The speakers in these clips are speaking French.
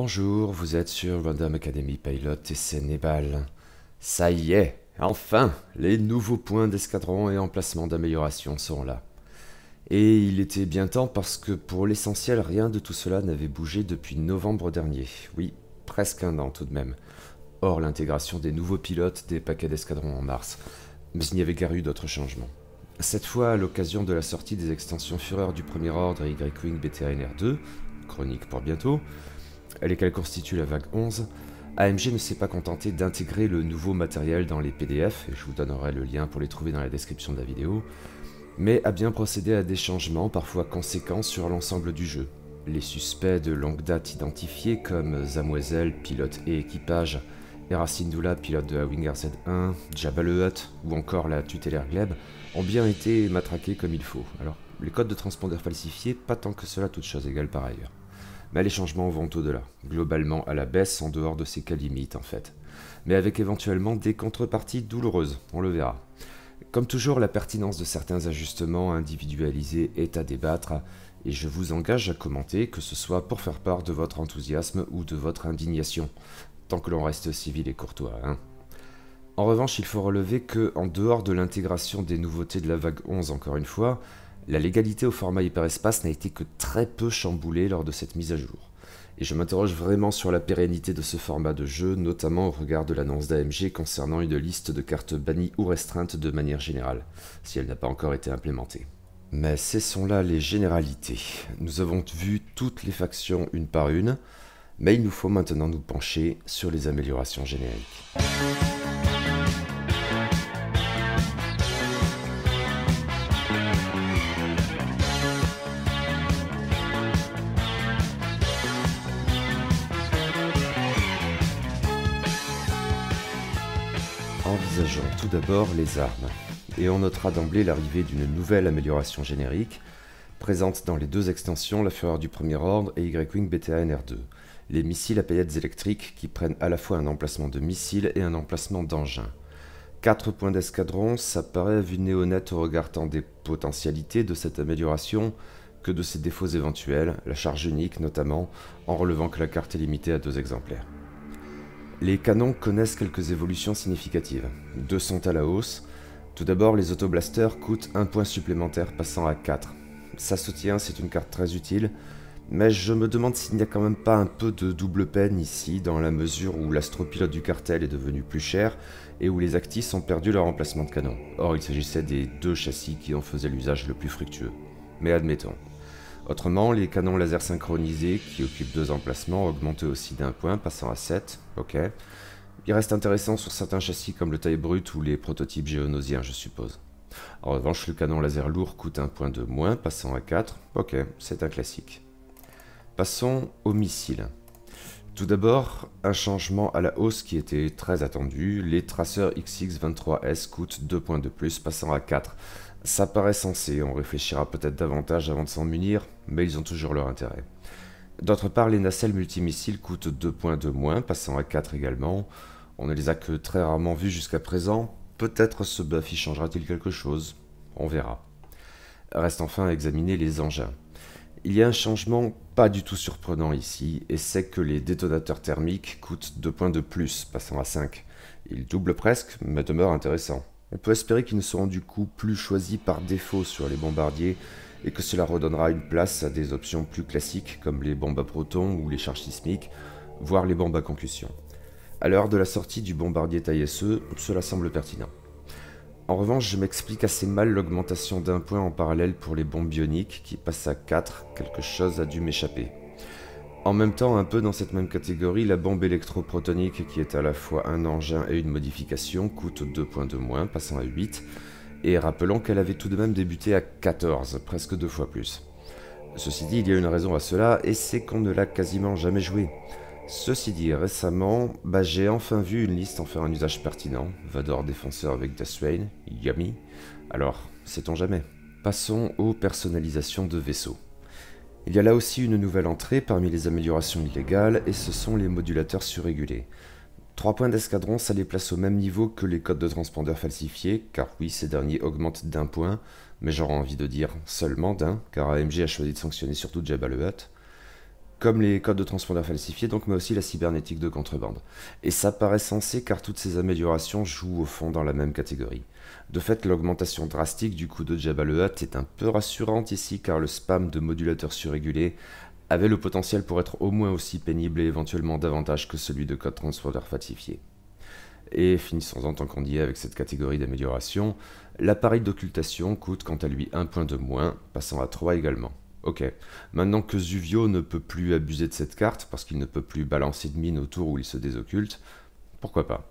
Bonjour, vous êtes sur Random Academy Pilot et Sénébal. Ça y est, enfin, les nouveaux points d'escadron et emplacements d'amélioration sont là. Et il était bien temps parce que pour l'essentiel, rien de tout cela n'avait bougé depuis novembre dernier. Oui, presque un an tout de même. Hors l'intégration des nouveaux pilotes des paquets d'escadron en mars. Mais il n'y avait guère eu d'autres changements. Cette fois, à l'occasion de la sortie des extensions Führer du Premier Ordre et Y-Wing r 2 chronique pour bientôt, qu'elle constitue la vague 11, AMG ne s'est pas contenté d'intégrer le nouveau matériel dans les PDF, et je vous donnerai le lien pour les trouver dans la description de la vidéo, mais a bien procédé à des changements parfois conséquents sur l'ensemble du jeu. Les suspects de longue date identifiés comme Zamoiselle, pilote et équipage, Erasindula, pilote de la Winger Z1, Jabba le Hutt ou encore la tutélaire Gleb ont bien été matraqués comme il faut. Alors, les codes de transpondeur falsifiés, pas tant que cela, toute chose égale par ailleurs. Mais les changements vont au-delà, globalement à la baisse en dehors de ces cas limites en fait. Mais avec éventuellement des contreparties douloureuses, on le verra. Comme toujours, la pertinence de certains ajustements individualisés est à débattre, et je vous engage à commenter, que ce soit pour faire part de votre enthousiasme ou de votre indignation, tant que l'on reste civil et courtois. Hein. En revanche, il faut relever que, en dehors de l'intégration des nouveautés de la vague 11 encore une fois, la légalité au format hyperespace n'a été que très peu chamboulée lors de cette mise à jour. Et je m'interroge vraiment sur la pérennité de ce format de jeu, notamment au regard de l'annonce d'AMG concernant une liste de cartes bannies ou restreintes de manière générale, si elle n'a pas encore été implémentée. Mais sont là les généralités. Nous avons vu toutes les factions une par une, mais il nous faut maintenant nous pencher sur les améliorations génériques. tout d'abord les armes, et on notera d'emblée l'arrivée d'une nouvelle amélioration générique, présente dans les deux extensions La Fureur du Premier Ordre et Y-Wing nr 2 les missiles à paillettes électriques qui prennent à la fois un emplacement de missile et un emplacement d'engin. 4 points d'escadron, ça paraît vue néonette au regard tant des potentialités de cette amélioration que de ses défauts éventuels, la charge unique notamment, en relevant que la carte est limitée à deux exemplaires. Les canons connaissent quelques évolutions significatives. Deux sont à la hausse. Tout d'abord, les autoblasters coûtent un point supplémentaire passant à 4. Ça se tient, c'est une carte très utile, mais je me demande s'il n'y a quand même pas un peu de double peine ici, dans la mesure où l'astropilote du cartel est devenu plus cher et où les actifs ont perdu leur emplacement de canon. Or, il s'agissait des deux châssis qui en faisaient l'usage le plus fructueux. Mais admettons. Autrement, les canons laser synchronisés qui occupent deux emplacements augmentent aussi d'un point, passant à 7. Ok. Il reste intéressant sur certains châssis comme le taille brut ou les prototypes géonosiens, je suppose. En revanche, le canon laser lourd coûte un point de moins, passant à 4. Ok, c'est un classique. Passons aux missiles. Tout d'abord, un changement à la hausse qui était très attendu. Les traceurs XX23S coûtent 2 points de plus, passant à 4. Ça paraît sensé, on réfléchira peut-être davantage avant de s'en munir, mais ils ont toujours leur intérêt. D'autre part, les nacelles multimissiles coûtent 2 points de moins, passant à 4 également. On ne les a que très rarement vus jusqu'à présent. Peut-être ce buff changera-t-il quelque chose On verra. Reste enfin à examiner les engins. Il y a un changement pas du tout surprenant ici, et c'est que les détonateurs thermiques coûtent 2 points de plus, passant à 5. Ils doublent presque, mais demeurent intéressants. On peut espérer qu'ils ne seront du coup plus choisis par défaut sur les bombardiers et que cela redonnera une place à des options plus classiques comme les bombes à protons ou les charges sismiques, voire les bombes à concussion. À l'heure de la sortie du bombardier taille e, cela semble pertinent. En revanche, je m'explique assez mal l'augmentation d'un point en parallèle pour les bombes bioniques qui passent à 4, quelque chose a dû m'échapper. En même temps, un peu dans cette même catégorie, la bombe électroprotonique, qui est à la fois un engin et une modification, coûte 2 points de moins, passant à 8, et rappelons qu'elle avait tout de même débuté à 14, presque deux fois plus. Ceci dit, il y a une raison à cela, et c'est qu'on ne l'a quasiment jamais joué. Ceci dit, récemment, bah, j'ai enfin vu une liste en faire un usage pertinent. Vador défenseur avec Wayne, yummy. Alors, sait-on jamais. Passons aux personnalisations de vaisseaux. Il y a là aussi une nouvelle entrée parmi les améliorations illégales, et ce sont les modulateurs surrégulés. 3 points d'escadron, ça les place au même niveau que les codes de transpondeur falsifiés, car oui, ces derniers augmentent d'un point, mais j'aurais envie de dire seulement d'un, car AMG a choisi de sanctionner surtout Jabba le Hutt. Comme les codes de transpondeurs falsifiés, donc, mais aussi la cybernétique de contrebande. Et ça paraît sensé car toutes ces améliorations jouent au fond dans la même catégorie. De fait, l'augmentation drastique du coût de Jabba le Hutt est un peu rassurante ici car le spam de modulateurs surrégulés avait le potentiel pour être au moins aussi pénible et éventuellement davantage que celui de code transformer fatifié. Et finissons-en tant qu'on y avec cette catégorie d'amélioration, l'appareil d'occultation coûte quant à lui un point de moins, passant à 3 également. Ok, maintenant que Zuvio ne peut plus abuser de cette carte parce qu'il ne peut plus balancer de mine autour où il se désocculte, pourquoi pas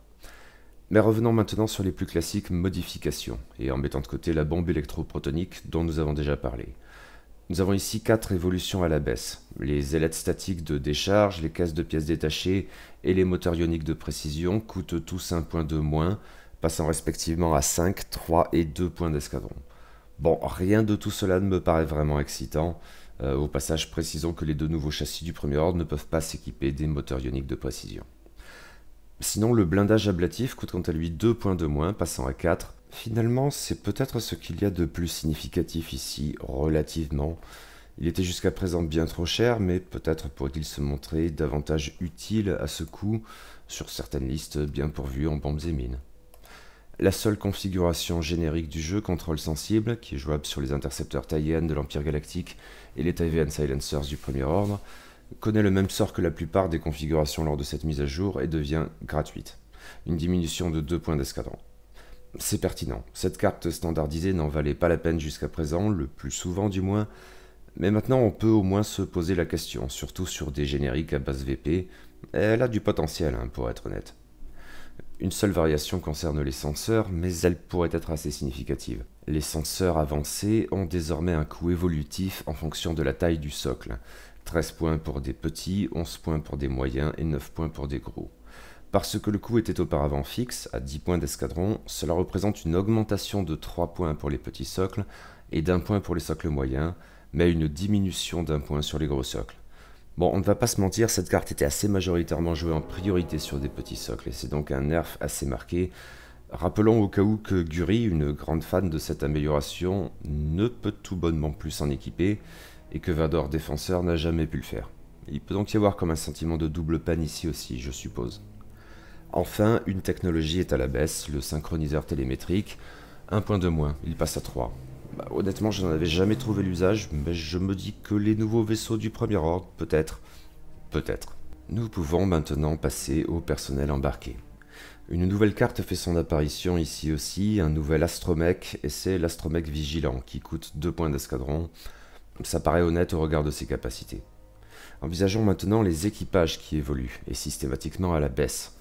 mais revenons maintenant sur les plus classiques modifications, et en mettant de côté la bombe électroprotonique dont nous avons déjà parlé. Nous avons ici quatre évolutions à la baisse, les ailettes statiques de décharge, les caisses de pièces détachées et les moteurs ioniques de précision coûtent tous un point de moins, passant respectivement à 5, 3 et 2 points d'escadron. Bon, rien de tout cela ne me paraît vraiment excitant. Euh, au passage, précisons que les deux nouveaux châssis du premier ordre ne peuvent pas s'équiper des moteurs ioniques de précision. Sinon, le blindage ablatif coûte quant à lui 2 points de moins, passant à 4. Finalement, c'est peut-être ce qu'il y a de plus significatif ici, relativement. Il était jusqu'à présent bien trop cher, mais peut-être pourrait-il se montrer davantage utile à ce coup sur certaines listes bien pourvues en bombes et mines. La seule configuration générique du jeu, Contrôle Sensible, qui est jouable sur les intercepteurs Taïen de l'Empire Galactique et les Taïwan Silencers du Premier Ordre, connaît le même sort que la plupart des configurations lors de cette mise à jour et devient gratuite. Une diminution de 2 points d'escadron. C'est pertinent, cette carte standardisée n'en valait pas la peine jusqu'à présent, le plus souvent du moins, mais maintenant on peut au moins se poser la question, surtout sur des génériques à base VP, elle a du potentiel hein, pour être honnête. Une seule variation concerne les senseurs, mais elle pourrait être assez significative. Les senseurs avancés ont désormais un coût évolutif en fonction de la taille du socle. 13 points pour des petits, 11 points pour des moyens et 9 points pour des gros. Parce que le coût était auparavant fixe, à 10 points d'escadron, cela représente une augmentation de 3 points pour les petits socles et d'un point pour les socles moyens, mais une diminution d'un point sur les gros socles. Bon, on ne va pas se mentir, cette carte était assez majoritairement jouée en priorité sur des petits socles, et c'est donc un nerf assez marqué. Rappelons au cas où que Guri, une grande fan de cette amélioration, ne peut tout bonnement plus s'en équiper, et que Vador défenseur n'a jamais pu le faire. Il peut donc y avoir comme un sentiment de double panne ici aussi, je suppose. Enfin, une technologie est à la baisse, le synchroniseur télémétrique, un point de moins, il passe à 3. Bah, honnêtement, je n'en avais jamais trouvé l'usage, mais je me dis que les nouveaux vaisseaux du premier ordre, peut-être, peut-être. Nous pouvons maintenant passer au personnel embarqué. Une nouvelle carte fait son apparition ici aussi, un nouvel astromech, et c'est l'astromech vigilant qui coûte 2 points d'escadron, ça paraît honnête au regard de ses capacités. Envisageons maintenant les équipages qui évoluent, et systématiquement à la baisse.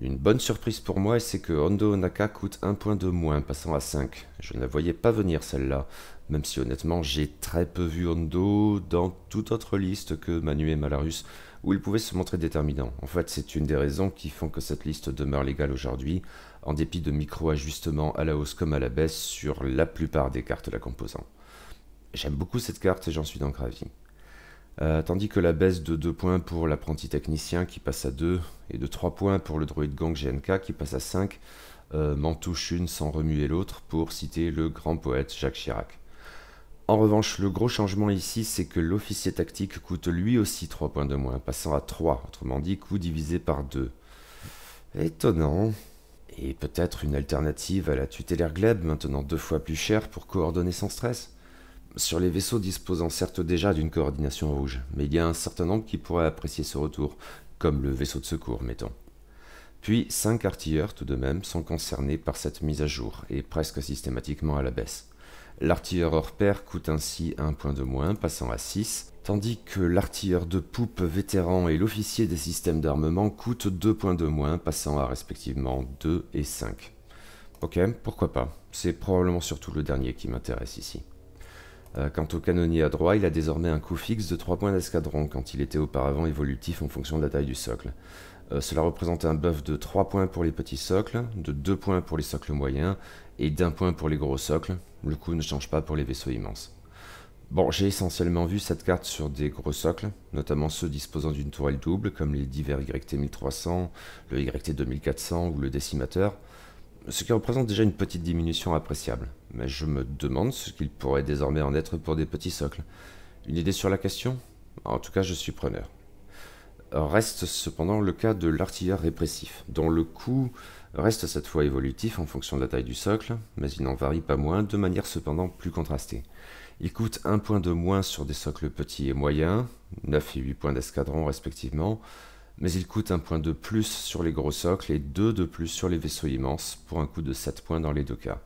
Une bonne surprise pour moi, c'est que Hondo Onaka coûte un point de moins, passant à 5. Je ne la voyais pas venir celle-là, même si honnêtement j'ai très peu vu Hondo dans toute autre liste que Manu et Malarus, où il pouvait se montrer déterminant. En fait, c'est une des raisons qui font que cette liste demeure légale aujourd'hui, en dépit de micro-ajustements à la hausse comme à la baisse sur la plupart des cartes la composant. J'aime beaucoup cette carte et j'en suis donc ravi. Euh, tandis que la baisse de 2 points pour l'apprenti technicien qui passe à 2 et de 3 points pour le droïde gang GNK qui passe à 5 euh, m'en touche une sans remuer l'autre pour citer le grand poète Jacques Chirac. En revanche, le gros changement ici, c'est que l'officier tactique coûte lui aussi 3 points de moins, passant à 3, autrement dit coût divisé par 2. Étonnant. Et peut-être une alternative à la tutélaire Gleb, maintenant deux fois plus chère pour coordonner sans stress sur les vaisseaux disposant certes déjà d'une coordination rouge, mais il y a un certain nombre qui pourraient apprécier ce retour, comme le vaisseau de secours, mettons. Puis, 5 artilleurs, tout de même, sont concernés par cette mise à jour, et presque systématiquement à la baisse. L'artilleur hors pair coûte ainsi un point de moins, passant à 6, tandis que l'artilleur de poupe vétéran et l'officier des systèmes d'armement coûtent 2 points de moins, passant à respectivement 2 et 5. Ok, pourquoi pas. C'est probablement surtout le dernier qui m'intéresse ici. Euh, quant au canonnier à droit, il a désormais un coût fixe de 3 points d'escadron, quand il était auparavant évolutif en fonction de la taille du socle. Euh, cela représente un buff de 3 points pour les petits socles, de 2 points pour les socles moyens et d'un point pour les gros socles. Le coût ne change pas pour les vaisseaux immenses. Bon, j'ai essentiellement vu cette carte sur des gros socles, notamment ceux disposant d'une tourelle double, comme les divers YT 1300, le YT 2400 ou le décimateur, ce qui représente déjà une petite diminution appréciable, mais je me demande ce qu'il pourrait désormais en être pour des petits socles. Une idée sur la question En tout cas, je suis preneur. Reste cependant le cas de l'artillerie répressif, dont le coût reste cette fois évolutif en fonction de la taille du socle, mais il n'en varie pas moins, de manière cependant plus contrastée. Il coûte un point de moins sur des socles petits et moyens, 9 et 8 points d'escadron respectivement, mais il coûte un point de plus sur les gros socles et deux de plus sur les vaisseaux immenses, pour un coût de 7 points dans les deux cas.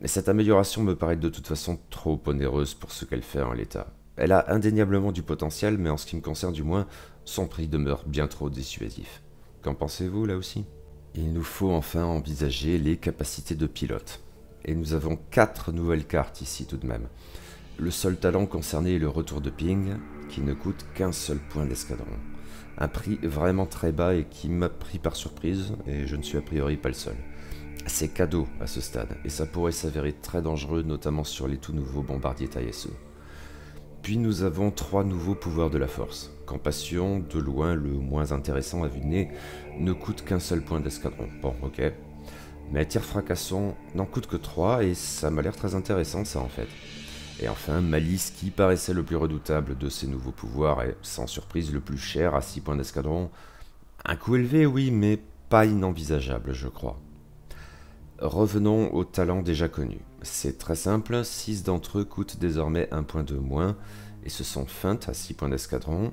Mais cette amélioration me paraît de toute façon trop onéreuse pour ce qu'elle fait en l'état. Elle a indéniablement du potentiel, mais en ce qui me concerne du moins, son prix demeure bien trop dissuasif. Qu'en pensez-vous là aussi Il nous faut enfin envisager les capacités de pilote. Et nous avons 4 nouvelles cartes ici tout de même. Le seul talent concerné est le retour de ping, qui ne coûte qu'un seul point d'escadron un prix vraiment très bas et qui m'a pris par surprise, et je ne suis a priori pas le seul. C'est cadeau à ce stade, et ça pourrait s'avérer très dangereux, notamment sur les tout nouveaux bombardiers taille e. Puis nous avons trois nouveaux pouvoirs de la force. Campation, de loin le moins intéressant à vue ne coûte qu'un seul point d'escadron. Bon, ok. Mais tir fracasson n'en coûte que 3 et ça m'a l'air très intéressant ça en fait. Et enfin, Malice, qui paraissait le plus redoutable de ses nouveaux pouvoirs et sans surprise le plus cher à 6 points d'escadron. Un coût élevé, oui, mais pas inenvisageable, je crois. Revenons aux talents déjà connus. C'est très simple, 6 d'entre eux coûtent désormais 1 point de moins, et ce sont feintes à 6 points d'escadron,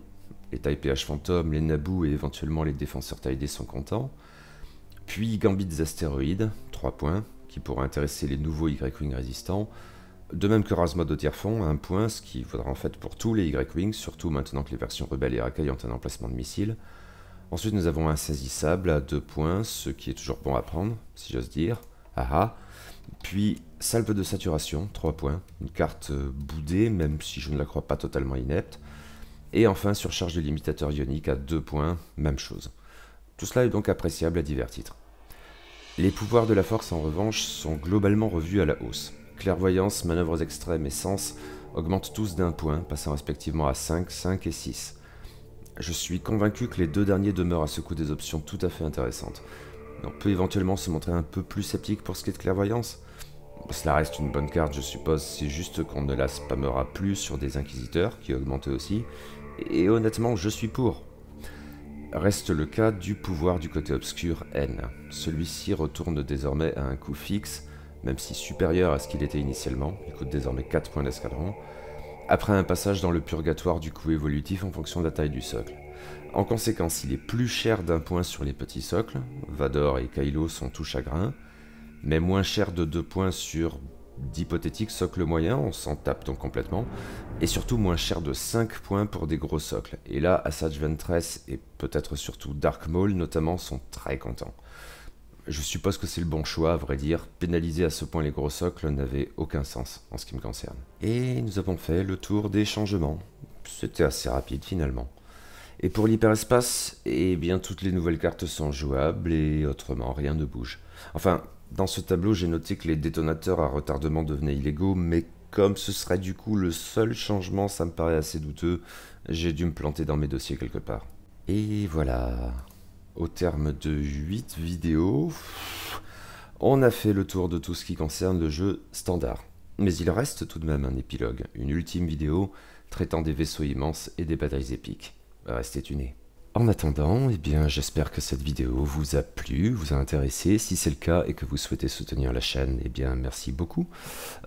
les taille PH les Naboo et éventuellement les défenseurs Taïdé sont contents. Puis Gambit astéroïdes, 3 points, qui pourra intéresser les nouveaux Y-Wing résistants. De même que Rasmod de Tierfond, un point, ce qui vaudra en fait pour tous les Y-Wings, surtout maintenant que les versions rebelles et racailles ont un emplacement de missile. Ensuite, nous avons un saisissable à deux points, ce qui est toujours bon à prendre, si j'ose dire. Aha. Ah. Puis, salve de saturation, 3 points. Une carte euh, boudée, même si je ne la crois pas totalement inepte. Et enfin, surcharge de limitateur ionique à 2 points, même chose. Tout cela est donc appréciable à divers titres. Les pouvoirs de la force, en revanche, sont globalement revus à la hausse clairvoyance, manœuvres extrêmes et sens augmentent tous d'un point, passant respectivement à 5, 5 et 6. Je suis convaincu que les deux derniers demeurent à ce coup des options tout à fait intéressantes. On peut éventuellement se montrer un peu plus sceptique pour ce qui est de clairvoyance. Cela reste une bonne carte, je suppose, c'est juste qu'on ne la spammera plus sur des inquisiteurs, qui augmentent aussi, et honnêtement, je suis pour. Reste le cas du pouvoir du côté obscur N. Celui-ci retourne désormais à un coût fixe, même si supérieur à ce qu'il était initialement, il coûte désormais 4 points d'escadron, après un passage dans le purgatoire du coût évolutif en fonction de la taille du socle. En conséquence, il est plus cher d'un point sur les petits socles, Vador et Kylo sont tout chagrins, mais moins cher de 2 points sur d'hypothétiques socles moyens, on s'en tape donc complètement, et surtout moins cher de 5 points pour des gros socles. Et là, Assage Ventress et peut-être surtout Dark Maul notamment sont très contents je suppose que c'est le bon choix, à vrai dire. Pénaliser à ce point les gros socles n'avait aucun sens en ce qui me concerne. Et nous avons fait le tour des changements. C'était assez rapide finalement. Et pour l'hyperespace, eh bien toutes les nouvelles cartes sont jouables et autrement rien ne bouge. Enfin, dans ce tableau, j'ai noté que les détonateurs à retardement devenaient illégaux, mais comme ce serait du coup le seul changement, ça me paraît assez douteux. J'ai dû me planter dans mes dossiers quelque part. Et voilà au terme de 8 vidéos, on a fait le tour de tout ce qui concerne le jeu standard. Mais il reste tout de même un épilogue, une ultime vidéo traitant des vaisseaux immenses et des batailles épiques. Restez tunés. En attendant, eh bien, j'espère que cette vidéo vous a plu, vous a intéressé. Si c'est le cas et que vous souhaitez soutenir la chaîne, eh bien, merci beaucoup.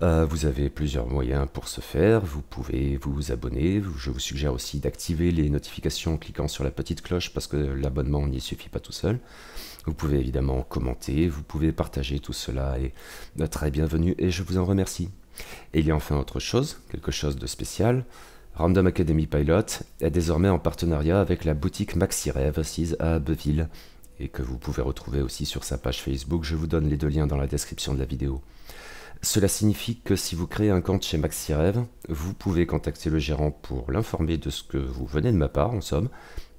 Euh, vous avez plusieurs moyens pour ce faire. Vous pouvez vous abonner. Je vous suggère aussi d'activer les notifications en cliquant sur la petite cloche parce que l'abonnement n'y suffit pas tout seul. Vous pouvez évidemment commenter, vous pouvez partager tout cela et très bienvenue et je vous en remercie. Et il y a enfin autre chose, quelque chose de spécial. Random Academy Pilot est désormais en partenariat avec la boutique Maxi assise à Abbeville et que vous pouvez retrouver aussi sur sa page Facebook. Je vous donne les deux liens dans la description de la vidéo. Cela signifie que si vous créez un compte chez MaxiRev, vous pouvez contacter le gérant pour l'informer de ce que vous venez de ma part, en somme,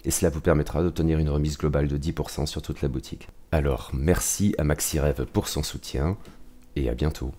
et cela vous permettra d'obtenir une remise globale de 10% sur toute la boutique. Alors, merci à MaxiRev pour son soutien, et à bientôt.